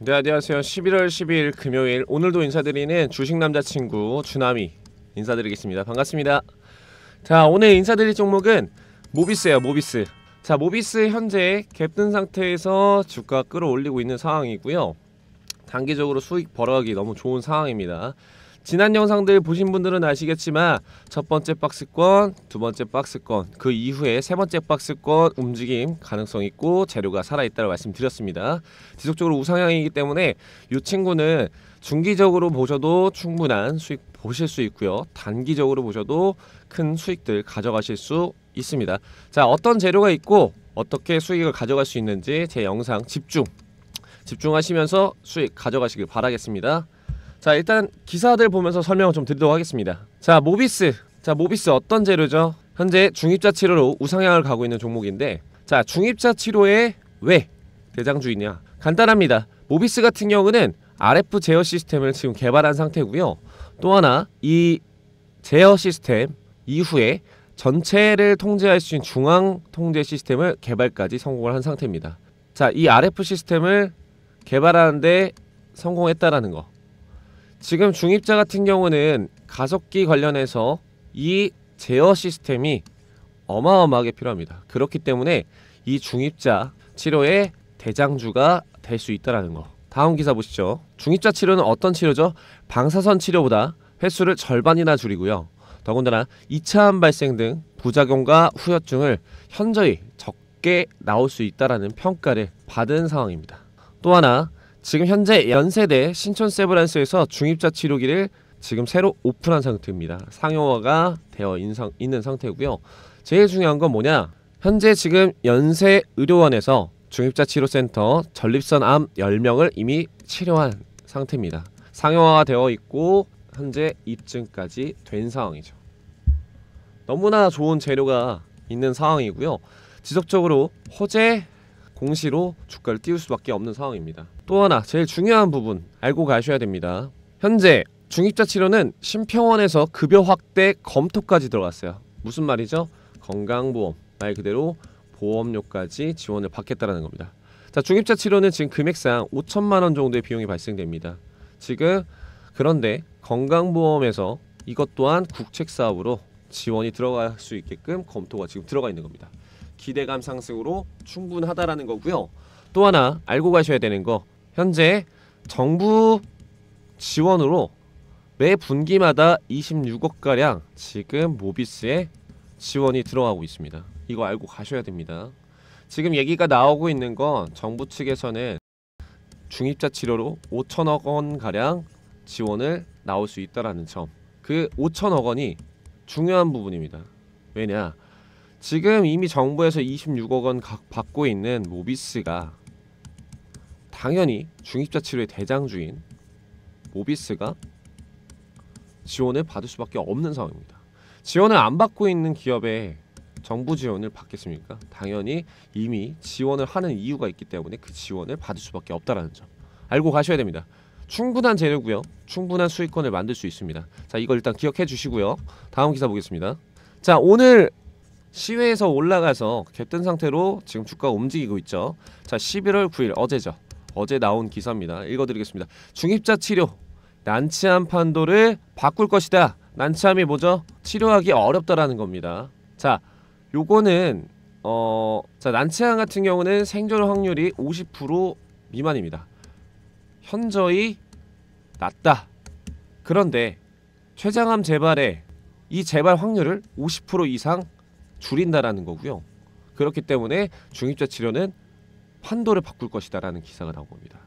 네 안녕하세요 11월 12일 금요일 오늘도 인사드리는 주식남자친구 주남이 인사드리겠습니다 반갑습니다 자 오늘 인사드릴 종목은 모비스예요 모비스 자 모비스 현재 갭뜬 상태에서 주가 끌어올리고 있는 상황이고요 단기적으로 수익 벌어가기 너무 좋은 상황입니다 지난 영상들 보신 분들은 아시겠지만 첫 번째 박스권, 두 번째 박스권, 그 이후에 세 번째 박스권 움직임 가능성 있고 재료가 살아있다고 말씀드렸습니다. 지속적으로 우상향이기 때문에 이 친구는 중기적으로 보셔도 충분한 수익 보실 수 있고요. 단기적으로 보셔도 큰 수익들 가져가실 수 있습니다. 자, 어떤 재료가 있고 어떻게 수익을 가져갈 수 있는지 제 영상 집중 집중하시면서 수익 가져가시길 바라겠습니다. 자 일단 기사들 보면서 설명을 좀 드리도록 하겠습니다 자 모비스 자 모비스 어떤 재료죠? 현재 중입자 치료로 우상향을 가고 있는 종목인데 자 중입자 치료에왜 대장주이냐 간단합니다 모비스 같은 경우는 RF 제어 시스템을 지금 개발한 상태고요 또 하나 이 제어 시스템 이후에 전체를 통제할 수 있는 중앙 통제 시스템을 개발까지 성공을 한 상태입니다 자 이 RF 시스템을 개발하는데 성공했다라는 거 지금 중입자 같은 경우는 가속기 관련해서 이 제어 시스템이 어마어마하게 필요합니다. 그렇기 때문에 이 중입자 치료의 대장주가 될 수있다는 거. 다음 기사 보시죠. 중입자 치료는 어떤 치료죠? 방사선 치료보다 횟수를 절반이나 줄이고요. 더군다나 2차암 발생 등 부작용과 후유증을 현저히 적게 나올 수있다는 평가를 받은 상황입니다. 또 하나 지금 현재 연세대 신촌 세브란스에서 중입자 치료기를 지금 새로 오픈한 상태입니다. 상용화가 되어 있는 상태고요. 제일 중요한 건 뭐냐? 현재 지금 연세 의료원에서 중입자 치료센터 전립선 암 10명을 이미 치료한 상태입니다. 상용화가 되어 있고 현재 입증까지 된 상황이죠. 너무나 좋은 재료가 있는 상황이고요. 지속적으로 호재 공시로 주가를 띄울 수밖에 없는 상황입니다. 또 하나 제일 중요한 부분 알고 가셔야 됩니다. 현재 중입자 치료는 심평원에서 급여 확대 검토까지 들어갔어요. 무슨 말이죠? 건강보험 말 그대로 보험료까지 지원을 받겠다라는 겁니다. 자 중입자 치료는 지금 금액상 5천만 원 정도의 비용이 발생됩니다. 지금 그런데 건강보험에서 이것 또한 국책 사업으로 지원이 들어갈 수 있게끔 검토가 지금 들어가 있는 겁니다. 기대감 상승으로 충분하다라는 거고요. 또 하나 알고 가셔야 되는 거 현재 정부 지원으로 매 분기마다 26억가량 지금 모비스에 지원이 들어가고 있습니다. 이거 알고 가셔야 됩니다. 지금 얘기가 나오고 있는 건 정부 측에서는 중입자 치료로 5천억 원 가량 지원을 나올 수 있다라는 점. 그 5천억 원이 중요한 부분입니다. 왜냐? 지금 이미 정부에서 26억 원 받고 있는 모비스가 당연히 중입자 치료의 대장주인 모비스가 지원을 받을 수밖에 없는 상황입니다. 지원을 안 받고 있는 기업에 정부 지원을 받겠습니까? 당연히 이미 지원을 하는 이유가 있기 때문에 그 지원을 받을 수밖에 없다라는 점 알고 가셔야 됩니다. 충분한 재료고요. 충분한 수익권을 만들 수 있습니다. 자 이걸 일단 기억해 주시고요. 다음 기사 보겠습니다. 자 오늘 시외에서 올라가서 갭된 상태로 지금 주가 움직이고 있죠. 자 11월 9일 어제죠. 어제 나온 기사입니다. 읽어드리겠습니다. 중입자 치료 난치암 판도를 바꿀 것이다. 난치암이 뭐죠? 치료하기 어렵다라는 겁니다. 자 요거는 어, 자 난치암 같은 경우는 생존 확률이 50% 미만입니다. 현저히 낮다. 그런데 췌장암 재발에 이 재발 확률을 50% 이상 줄인다라는 거고요. 그렇기 때문에 중입자 치료는 판도를 바꿀 것이다라는 기사가 나온 겁니다.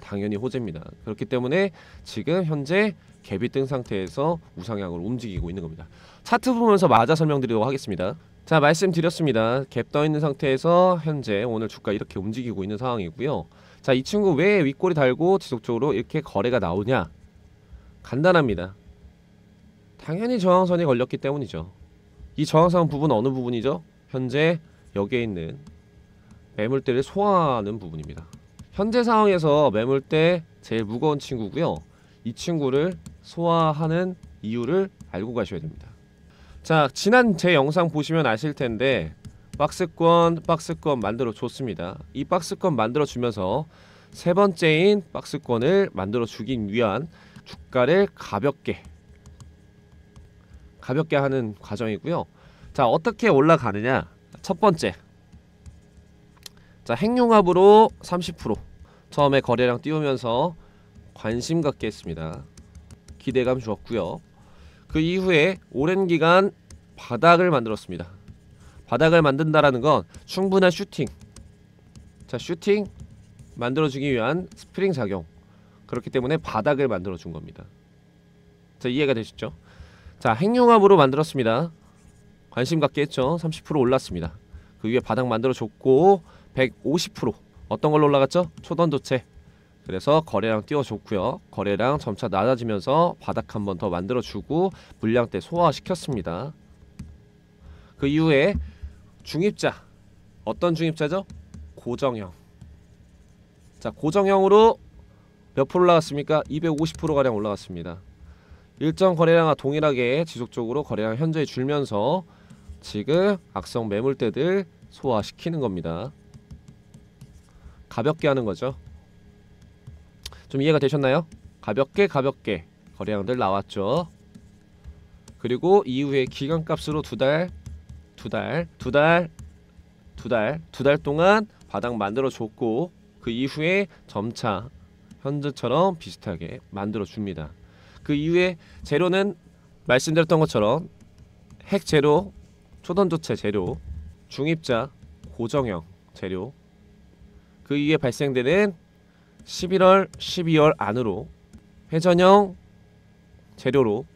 당연히 호재입니다. 그렇기 때문에 지금 현재 갭이 뜬 상태에서 우상향으로 움직이고 있는 겁니다. 차트 보면서 맞아 설명드리도록 하겠습니다. 자 말씀드렸습니다. 갭 떠있는 상태에서 현재 오늘 주가 이렇게 움직이고 있는 상황이고요. 자 이 친구 왜 윗꼬리 달고 지속적으로 이렇게 거래가 나오냐? 간단합니다. 당연히 저항선이 걸렸기 때문이죠. 이 저항상 부분 어느 부분이죠? 현재 여기에 있는 매물대를 소화하는 부분입니다. 현재 상황에서 매물대 제일 무거운 친구고요. 이 친구를 소화하는 이유를 알고 가셔야 됩니다. 자, 지난 제 영상 보시면 아실 텐데 박스권, 박스권 만들어 줬습니다. 이 박스권 만들어 주면서 세 번째인 박스권을 만들어 주기 위한 주가를 가볍게 가볍게 하는 과정이고요 자 어떻게 올라가느냐 첫 번째 자 행용합으로 30% 처음에 거래량 띄우면서 관심 갖게 했습니다 기대감 주었고요 그 이후에 오랜 기간 바닥을 만들었습니다 바닥을 만든다라는 건 충분한 슈팅 자 슈팅 만들어주기 위한 스프링 작용 그렇기 때문에 바닥을 만들어준 겁니다 자 이해가 되셨죠? 자 핵융합으로 만들었습니다 관심 갖게 했죠 30% 올랐습니다 그 위에 바닥 만들어줬고 150% 어떤 걸로 올라갔죠? 초던도체 그래서 거래량 띄워줬고요 거래량 점차 낮아지면서 바닥 한 번 더 만들어주고 물량대 소화시켰습니다 그 이후에 중입자 어떤 중입자죠? 고정형 자 고정형으로 몇 프로 올라갔습니까? 250%가량 올라갔습니다 일정 거래량과 동일하게 지속적으로 거래량 현저히 줄면서 지금 악성 매물대들 소화시키는 겁니다. 가볍게 하는 거죠. 좀 이해가 되셨나요? 가볍게 가볍게 거래량들 나왔죠. 그리고 이후에 기간값으로 두 달, 두 달, 두 달, 두 달, 두 달 동안 바닥 만들어줬고 그 이후에 점차 현재처럼 비슷하게 만들어줍니다. 그 이후에 재료는 말씀드렸던 것처럼 핵 재료, 초던 조체 재료, 중입자, 고정형 재료 그 이후에 발생되는 11월, 12월 안으로 회전형 재료로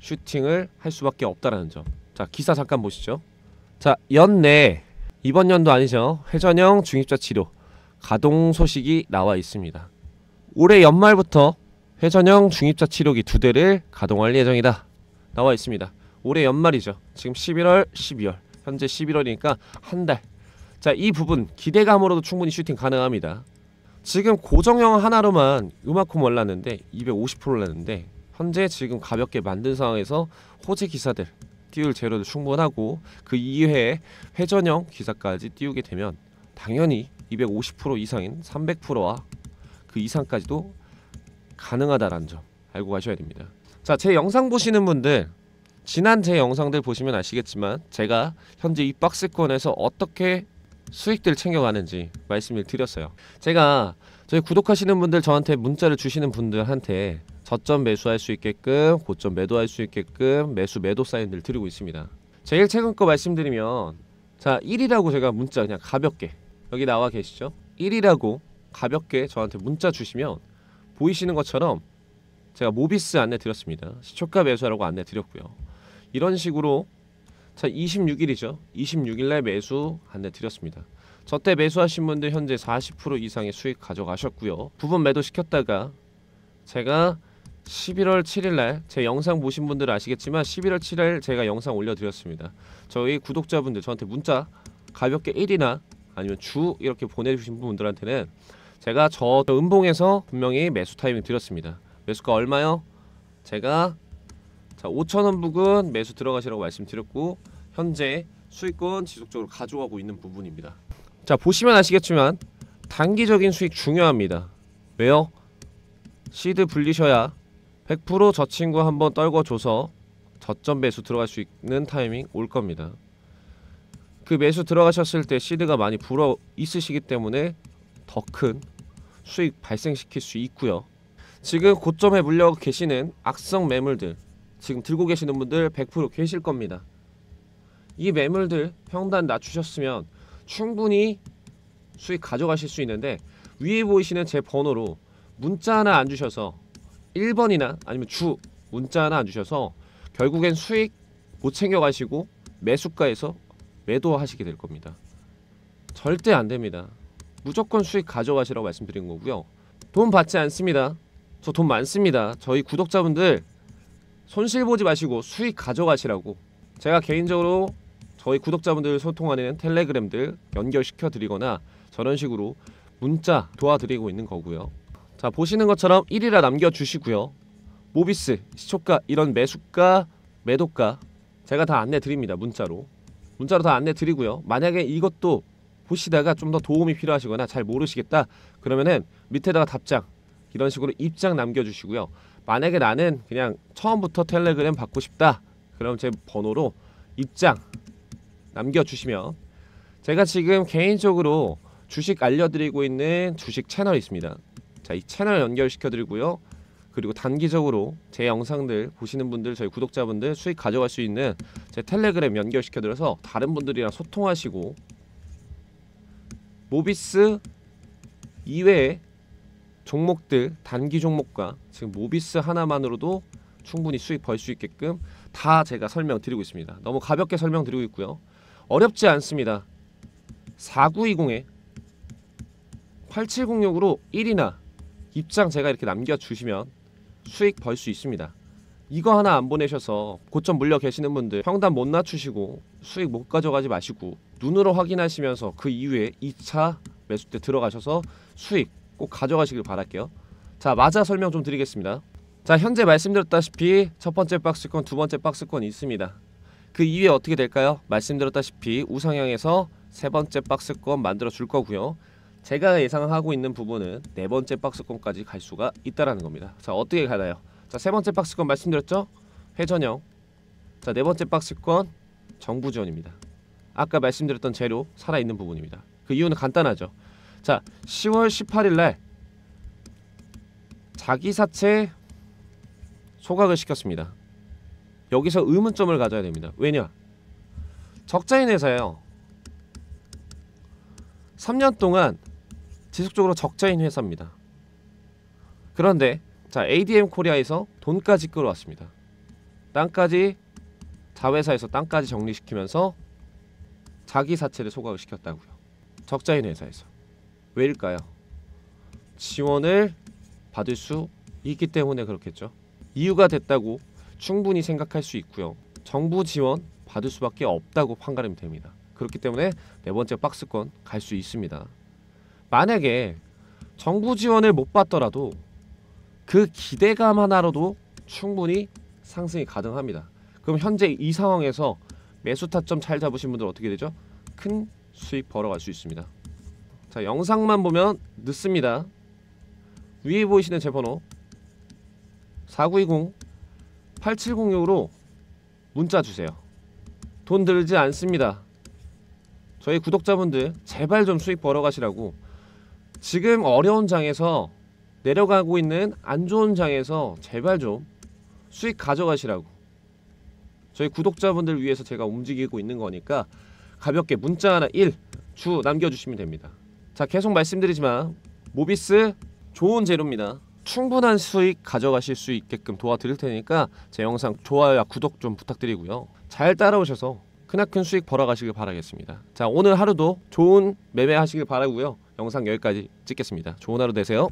슈팅을 할 수밖에 없다라는 점. 자, 기사 잠깐 보시죠. 자, 연내 이번 연도 아니죠. 회전형 중입자 치료 가동 소식이 나와 있습니다. 올해 연말부터 회전형 중입자 치료기 두 대를 가동할 예정이다 나와 있습니다 올해 연말이죠 지금 11월 12월 현재 11월이니까 한 달 자 이 부분 기대감으로도 충분히 슈팅 가능합니다 지금 고정형 하나로만 음악홈 올랐는데 250%를냈는데 현재 지금 가볍게 만든 상황에서 호재 기사들 띄울 재료도 충분하고 그 이외에 회전형 기사까지 띄우게 되면 당연히 250% 이상인 300%와 그 이상까지도 가능하다라는점 알고 가셔야 됩니다 자 제 영상 보시는 분들 지난 제 영상들 보시면 아시겠지만 제가 현재 이 박스권에서 어떻게 수익들 챙겨가는지 말씀을 드렸어요 제가 저희 구독하시는 분들 저한테 문자를 주시는 분들한테 저점 매수할 수 있게끔 고점 매도할 수 있게끔 매수 매도 사인을 드리고 있습니다 제일 최근 거 말씀드리면 자 1이라고 제가 문자 그냥 가볍게 여기 나와 계시죠 1이라고 가볍게 저한테 문자 주시면 보이시는 것처럼 제가 모비스 안내 드렸습니다. 시초가 매수라고 하 안내 드렸고요. 이런 식으로 자 26일이죠. 26일날 매수 안내 드렸습니다. 저때 매수하신 분들 현재 40% 이상의 수익 가져가셨고요. 부분 매도 시켰다가 제가 11월 7일날 제 영상 보신 분들은 아시겠지만 11월 7일 제가 영상 올려드렸습니다. 저희 구독자분들 저한테 문자 가볍게 1이나 아니면 주 이렇게 보내주신 분들한테는 제가 저 음봉에서 분명히 매수 타이밍 드렸습니다 매수가 얼마요? 제가 자 5천원 부근 매수 들어가시라고 말씀드렸고 현재 수익권 지속적으로 가져가고 있는 부분입니다 자 보시면 아시겠지만 단기적인 수익 중요합니다 왜요? 시드 불리셔야 100%저 친구 한번 떨궈줘서 저점 매수 들어갈 수 있는 타이밍 올 겁니다 그 매수 들어가셨을 때 시드가 많이 불어 있으시기 때문에 더큰 수익 발생시킬 수 있고요. 지금 고점에 물려 고 계시는 악성 매물들 지금 들고 계시는 분들 100% 계실 겁니다. 이 매물들 평단 낮추셨으면 충분히 수익 가져가실 수 있는데 위에 보이시는 제 번호로 문자 하나 안 주셔서 1번이나 아니면 주 문자 하나 안 주셔서 결국엔 수익 못 챙겨가시고 매수가에서 매도하시게 될 겁니다. 절대 안 됩니다. 무조건 수익 가져가시라고 말씀드린 거고요. 돈 받지 않습니다. 저 돈 많습니다. 저희 구독자분들 손실 보지 마시고 수익 가져가시라고 제가 개인적으로 저희 구독자분들 소통하는 텔레그램들 연결시켜 드리거나 저런 식으로 문자 도와드리고 있는 거고요. 자 보시는 것처럼 1이라 남겨주시고요. 모비스, 시초가 이런 매수가, 매도가 제가 다 안내 드립니다. 문자로. 문자로 다 안내 드리고요. 만약에 이것도 보시다가 좀 더 도움이 필요하시거나 잘 모르시겠다 그러면은 밑에다가 답장 이런 식으로 입장 남겨주시고요. 만약에 나는 그냥 처음부터 텔레그램 받고 싶다 그럼 제 번호로 입장 남겨주시면 제가 지금 개인적으로 주식 알려드리고 있는 주식 채널이 있습니다. 자, 이 채널 연결시켜드리고요. 그리고 단기적으로 제 영상들 보시는 분들 저희 구독자분들 수익 가져갈 수 있는 제 텔레그램 연결시켜드려서 다른 분들이랑 소통하시고 모비스 이외의 종목들 단기 종목과 지금 모비스 하나만으로도 충분히 수익 벌 수 있게끔 다 제가 설명드리고 있습니다. 너무 가볍게 설명드리고 있고요. 어렵지 않습니다. 4920에 8706으로 1이나 입장 제가 이렇게 남겨주시면 수익 벌 수 있습니다. 이거 하나 안 보내셔서 고점 물려 계시는 분들 평단 못 낮추시고 수익 못 가져가지 마시고 눈으로 확인하시면서 그 이후에 2차 매수 때 들어가셔서 수익 꼭 가져가시길 바랄게요. 자, 맞아 설명 좀 드리겠습니다. 자, 현재 말씀드렸다시피 첫 번째 박스권, 두 번째 박스권 있습니다. 그 이후에 어떻게 될까요? 말씀드렸다시피 우상향에서 세 번째 박스권 만들어 줄 거고요. 제가 예상하고 있는 부분은 네 번째 박스권까지 갈 수가 있다라는 겁니다. 자, 어떻게 가나요? 자, 세 번째 박스권 말씀드렸죠? 회전형. 자, 네 번째 박스권 정부 지원입니다. 아까 말씀드렸던 재료 살아있는 부분입니다. 그 이유는 간단하죠. 자, 10월 18일날 자기 사체 소각을 시켰습니다. 여기서 의문점을 가져야 됩니다. 왜냐? 적자인 회사예요. 3년 동안 지속적으로 적자인 회사입니다. 그런데 자 ADM 코리아에서 돈까지 끌어왔습니다. 땅까지 자회사에서 땅까지 정리시키면서 자기 사채를 소각을 시켰다고요. 적자인 회사에서. 왜일까요? 지원을 받을 수 있기 때문에 그렇겠죠. 이유가 됐다고 충분히 생각할 수 있고요. 정부 지원 받을 수밖에 없다고 판가름이 됩니다. 그렇기 때문에 네 번째 박스권 갈 수 있습니다. 만약에 정부 지원을 못 받더라도 그 기대감 하나로도 충분히 상승이 가능합니다. 그럼 현재 이 상황에서 매수 타점 잘 잡으신 분들 어떻게 되죠? 큰 수익 벌어갈 수 있습니다 자 영상만 보면 늦습니다 위에 보이시는 제 번호 4920-8706으로 문자 주세요 돈 들지 않습니다 저희 구독자분들 제발 좀 수익 벌어가시라고 지금 어려운 장에서 내려가고 있는 안 좋은 장에서 제발 좀 수익 가져가시라고 저희 구독자분들 위해서 제가 움직이고 있는 거니까 가볍게 문자 하나 1 주 남겨주시면 됩니다 자 계속 말씀드리지만 모비스 좋은 재료입니다 충분한 수익 가져가실 수 있게끔 도와드릴 테니까 제 영상 좋아요와 구독 좀 부탁드리고요 잘 따라오셔서 크나큰 수익 벌어가시길 바라겠습니다 자 오늘 하루도 좋은 매매하시길 바라고요 영상 여기까지 찍겠습니다 좋은 하루 되세요